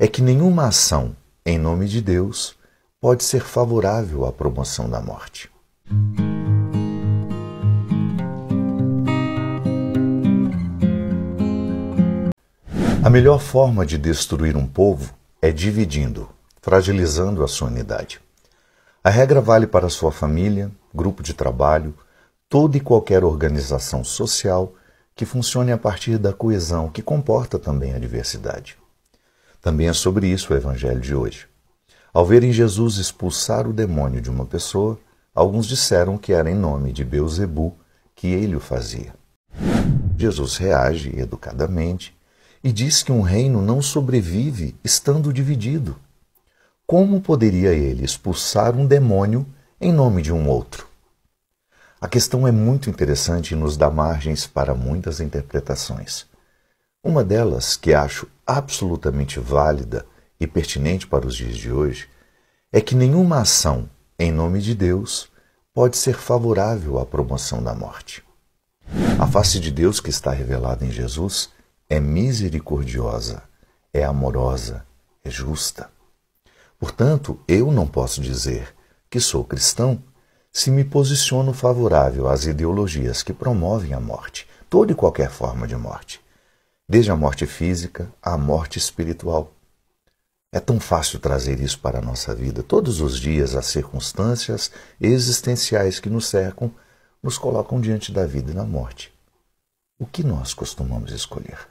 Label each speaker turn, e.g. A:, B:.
A: é que nenhuma ação em nome de Deus pode ser favorável à promoção da morte. A melhor forma de destruir um povo é dividindo, fragilizando a sua unidade. A regra vale para sua família, grupo de trabalho, toda e qualquer organização social que funcione a partir da coesão, que comporta também a diversidade. Também é sobre isso o evangelho de hoje. Ao verem Jesus expulsar o demônio de uma pessoa, alguns disseram que era em nome de Beuzebu que ele o fazia. Jesus reage educadamente e diz que um reino não sobrevive estando dividido. Como poderia ele expulsar um demônio em nome de um outro? A questão é muito interessante e nos dá margens para muitas interpretações. Uma delas, que acho absolutamente válida e pertinente para os dias de hoje, é que nenhuma ação em nome de Deus pode ser favorável à promoção da morte. A face de Deus que está revelada em Jesus é misericordiosa, é amorosa, é justa. Portanto, eu não posso dizer que sou cristão se me posiciono favorável às ideologias que promovem a morte, toda e qualquer forma de morte desde a morte física à morte espiritual. É tão fácil trazer isso para a nossa vida. Todos os dias, as circunstâncias existenciais que nos cercam nos colocam diante da vida e da morte. O que nós costumamos escolher?